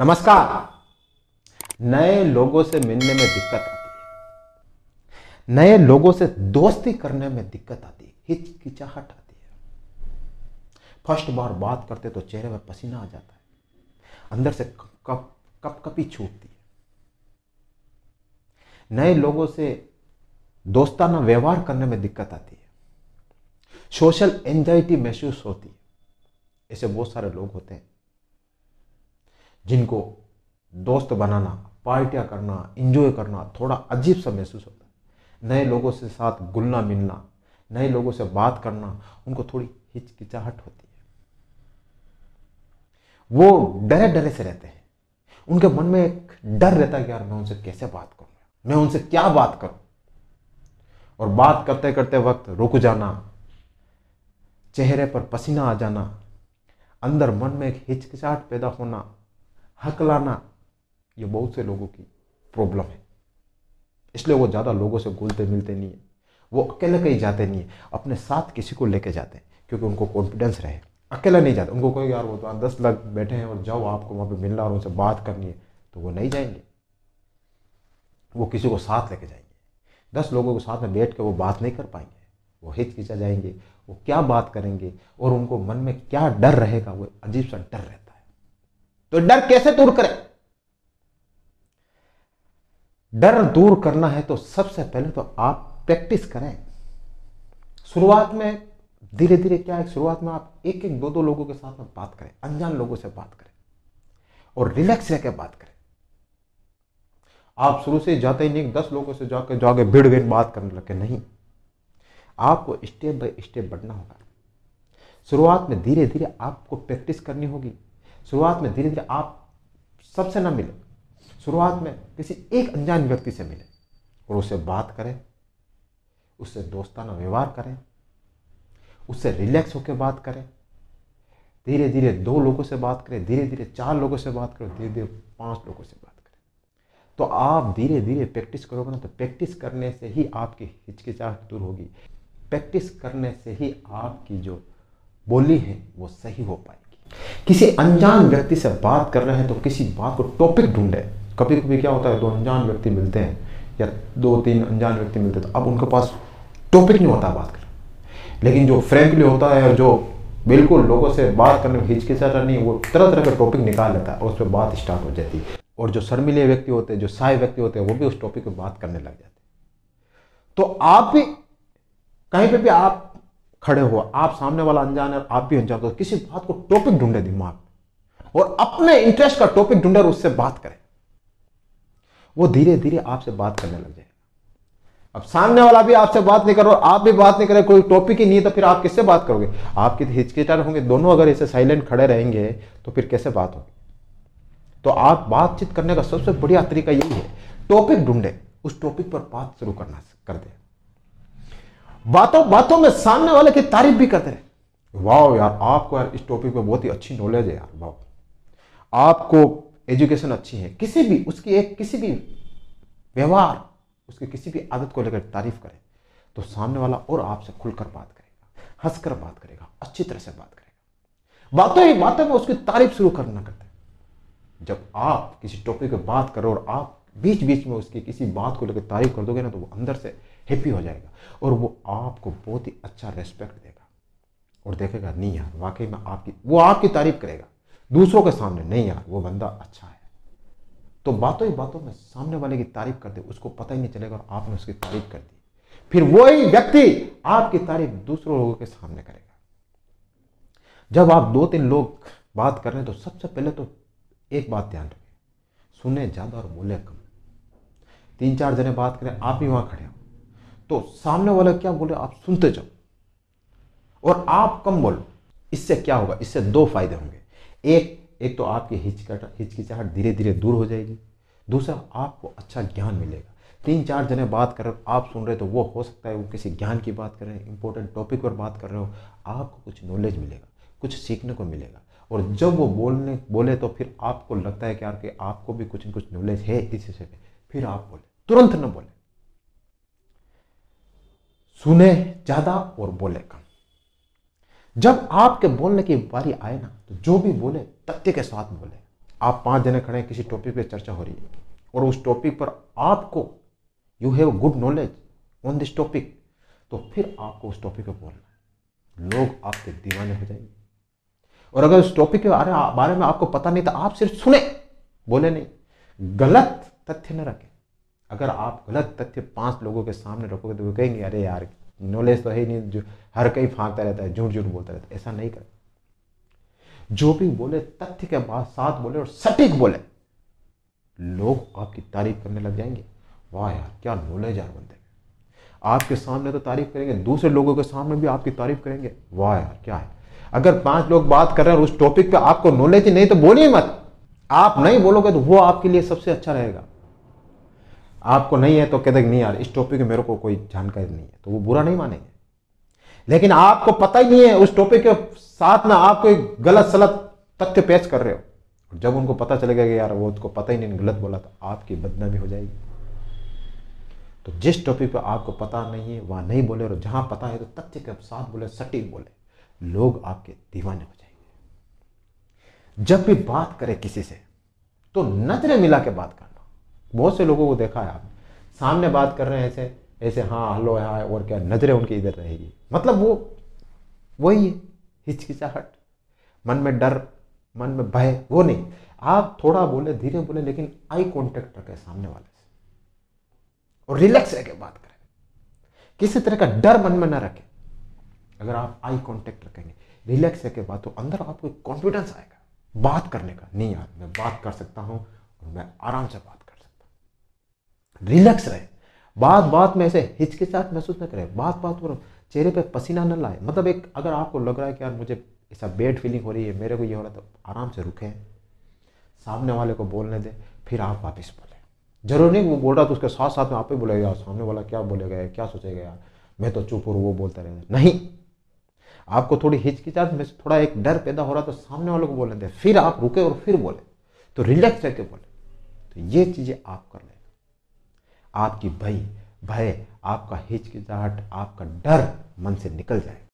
नमस्कार नए लोगों से मिलने में दिक्कत आती है नए लोगों से दोस्ती करने में दिक्कत आती है हिचकिचाहट आती है फर्स्ट बार बात करते तो चेहरे पर पसीना आ जाता है अंदर से कप, कप कपी छूटती है नए लोगों से दोस्ताना व्यवहार करने में दिक्कत आती है सोशल एंजाइटी महसूस होती है ऐसे बहुत सारे लोग होते हैं जिनको दोस्त बनाना पार्टियाँ करना इंजॉय करना थोड़ा अजीब सा महसूस होता है नए लोगों से साथ घुलना मिलना नए लोगों से बात करना उनको थोड़ी हिचकिचाहट होती है वो डरे डरे से रहते हैं उनके मन में एक डर रहता है कि यार मैं उनसे कैसे बात करूँगा मैं उनसे क्या बात करूँ और बात करते करते वक्त रुक जाना चेहरे पर पसीना आ जाना अंदर मन में एक हिचकिचाहट पैदा होना हकलाना ये बहुत से लोगों की प्रॉब्लम है इसलिए वो ज़्यादा लोगों से घुलते मिलते नहीं है वो अकेले कहीं जाते नहीं है अपने साथ किसी को लेके जाते हैं क्योंकि उनको कॉन्फिडेंस रहे अकेला नहीं जाते उनको कोई यार वो तो दस लाख बैठे हैं और जाओ आपको वहाँ पर मिलना और उनसे बात करनी है तो वो नहीं जाएंगे वो किसी को साथ लेके जाएंगे दस लोगों के साथ में बैठ के वो बात नहीं कर पाएंगे वो हिचकिचा जाएंगे वो क्या बात करेंगे और उनको मन में क्या डर रहेगा वो अजीब सा डर रहता है तो डर कैसे दूर करें डर दूर करना है तो सबसे पहले तो आप प्रैक्टिस करें शुरुआत में धीरे धीरे क्या है शुरुआत में आप एक एक दो दो लोगों के साथ में बात करें अनजान लोगों से बात करें और रिलैक्स रहकर बात करें आप शुरू से जाते ही नहीं दस लोगों से जाकर जाके भीड़ भीड़ बात करने लगे नहीं आपको स्टेप बाय स्टेप बढ़ना होगा शुरुआत में धीरे धीरे आपको प्रैक्टिस करनी होगी शुरुआत में धीरे धीरे आप सबसे ना मिले शुरुआत में किसी एक अनजान व्यक्ति से मिले और उससे बात करें उससे दोस्ताना व्यवहार करें उससे रिलैक्स होकर बात करें धीरे धीरे दो लोगों से बात करें धीरे धीरे चार लोगों से बात करें धीरे धीरे पांच लोगों से बात करें तो आप धीरे धीरे प्रैक्टिस करोगे ना तो प्रैक्टिस करने से ही आपकी हिचकिचाहट दूर होगी प्रैक्टिस करने से ही आपकी जो बोली है वो सही हो पाएगी किसी अनजान व्यक्ति से बात कर रहे हैं तो किसी बात को टॉपिक ढूंढे कभी कभी क्या होता है दो अनजान व्यक्ति मिलते हैं या दो तीन अनजान व्यक्ति मिलते हैं तो अब उनके पास टॉपिक नहीं होता बात कर लेकिन जो फ्रेंकली होता है और जो बिल्कुल लोगों से बात करने में हिचकिचाता नहीं वो तरह तरह का टॉपिक निकाल लेता है और उस पर बात स्टार्ट हो जाती है और जो शर्मिले व्यक्ति होते हैं जो साय व्यक्ति होते हैं वो भी उस टॉपिक पर बात करने लग जाते हैं तो आप भी कहीं पर भी आप खड़े हो आप सामने वाला अनजान है आप भी अनजान हो किसी बात को टॉपिक ढूंढे दिमाग और अपने इंटरेस्ट का टॉपिक ढूंढे उससे बात करें वो धीरे धीरे आपसे बात करने लग जाए अब सामने वाला भी आपसे बात नहीं कर रहा आप भी बात नहीं करें कोई टॉपिक ही नहीं है तो फिर आप किससे बात करोगे आपके तो हिचकिचार होंगे दोनों अगर ऐसे साइलेंट खड़े रहेंगे तो फिर कैसे बात होगी तो आप बातचीत करने का सबसे बढ़िया तरीका यही है टॉपिक ढूंढे उस टॉपिक पर बात शुरू करना कर दे बातों बातों में सामने वाले की तारीफ भी करते रहे वाह यार आपको यार इस टॉपिक पे बहुत ही अच्छी नॉलेज है यार वाह आपको एजुकेशन अच्छी है किसी भी उसकी एक किसी भी व्यवहार उसकी किसी भी आदत को लेकर तारीफ करें तो सामने वाला और आपसे खुलकर बात करेगा हंसकर बात करेगा अच्छी तरह से बात करेगा बातों ही बातों में उसकी तारीफ शुरू करना करते जब आप किसी टॉपिक पर बात करो और आप बीच बीच में उसकी किसी बात को लेकर तारीफ कर दोगे ना तो वो अंदर से हैप्पी हो जाएगा और वो आपको बहुत ही अच्छा रेस्पेक्ट देगा और देखेगा नहीं यार वाकई में आपकी वो आपकी तारीफ करेगा दूसरों के सामने नहीं यार वो बंदा अच्छा है तो बातों ही बातों में सामने वाले की तारीफ कर दे उसको पता ही नहीं चलेगा और आपने उसकी तारीफ कर दी फिर वही व्यक्ति आपकी तारीफ दूसरों लोगों के सामने करेगा जब आप दो तीन लोग बात कर रहे हैं तो सबसे पहले तो एक बात ध्यान रखें सुने ज़्यादा और बोले कम तीन चार जने बात करें आप ही वहां खड़े हो तो सामने वाला क्या बोले आप सुनते जाओ और आप कम बोलो इससे क्या होगा इससे दो फायदे होंगे एक एक तो आपकी हिचकट हिचकिचाहट धीरे धीरे दूर हो जाएगी दूसरा आपको अच्छा ज्ञान मिलेगा तीन चार जने बात कर रहे हो आप सुन रहे हो तो वो हो सकता है वो किसी ज्ञान की बात कर रहे हैं इंपॉर्टेंट टॉपिक पर बात कर रहे हो आपको कुछ नॉलेज मिलेगा कुछ सीखने को मिलेगा और जब वो बोलने बोले तो फिर आपको लगता है कि यार कि आपको भी कुछ न कुछ नॉलेज है इस हिस्से पर फिर आप बोले तुरंत न बोले सुने ज्यादा और बोले कम जब आपके बोलने की बारी आए ना तो जो भी बोले तथ्य के साथ बोले आप पांच जने खड़े हैं किसी टॉपिक पे चर्चा हो रही है और उस टॉपिक पर आपको you have good knowledge on this topic तो फिर आपको उस टॉपिक पे बोलना है लोग आपके दीवाने हो जाएंगे और अगर उस टॉपिक के बारे में आपको पता नहीं तो आप सिर्फ सुने बोले नहीं गलत तथ्य न रखें अगर आप गलत तथ्य पांच लोगों के सामने रखोगे तो वो कहेंगे अरे यार नॉलेज तो है नहीं जो हर कहीं फांकता रहता है झूठ झूठ बोलता रहता है ऐसा नहीं कर जो भी बोले तथ्य के बाद साथ बोले और सटीक बोले लोग आपकी तारीफ करने लग जाएंगे वाह यार क्या नॉलेज यार बंदे आपके सामने तो तारीफ करेंगे दूसरे लोगों के सामने भी आपकी तारीफ करेंगे वाह यार क्या है अगर पांच लोग बात कर रहे हैं और उस टॉपिक पे आपको नॉलेज ही नहीं तो बोलिए मत आप नहीं बोलोगे तो वो आपके लिए सबसे अच्छा रहेगा आपको नहीं है तो कहते नहीं यार इस टॉपिक में मेरे को कोई जानकारी नहीं है तो वो बुरा नहीं मानेंगे लेकिन आपको पता ही नहीं है उस टॉपिक के साथ ना आप कोई गलत सलत तथ्य पेश कर रहे हो जब उनको पता चलेगा कि यार वो उसको पता ही नहीं गलत बोला तो आपकी बदनामी हो जाएगी तो जिस टॉपिक पर आपको पता नहीं है वहां नहीं बोले और जहां पता है तो तथ्य के साथ बोले सटीक बोले लोग आपके दीवाने हो जाएंगे जब भी बात करें किसी से तो नजरें मिला के बात करें बहुत से लोगों को देखा है आपने सामने बात कर रहे हैं ऐसे ऐसे हाँ हलो हाँ और क्या नज़रें उनकी इधर रहेगी मतलब वो वही है हिचकिचाहट मन में डर मन में भय वो नहीं आप थोड़ा बोले धीरे बोले लेकिन आई कॉन्टेक्ट रखें सामने वाले से और रिलैक्स रह के बात करें किसी तरह का डर मन में ना रखें अगर आप आई कॉन्टेक्ट रखेंगे रिलैक्स रह के बात तो अंदर आपको कॉन्फिडेंस आएगा बात करने का नहीं यार मैं बात कर सकता हूँ और मैं आराम से बात रिलैक्स रहे बात बात में ऐसे हिचकिचाहट महसूस न करें बात बात पर चेहरे पे पसीना न लाए मतलब एक अगर आपको लग रहा है कि यार मुझे ऐसा बेड फीलिंग हो रही है मेरे को ये हो रहा है तो आराम से रुकें सामने वाले को बोलने दें फिर आप वापस बोलें जरूरी नहीं वो बोल रहा तो उसके साथ साथ में आप ही बोलेगा यार सामने वाला क्या बोलेगा क्या सोचेगा यार मैं तो चुप और वो बोलता रहेगा नहीं आपको थोड़ी हिचकिचाहट में थोड़ा एक डर पैदा हो रहा तो सामने वाले को बोलने दें फिर आप रुके और फिर बोले तो रिलैक्स करके बोले तो ये चीज़ें आप कर लें आपकी भय भय आपका हिचकिचाहट आपका डर मन से निकल जाए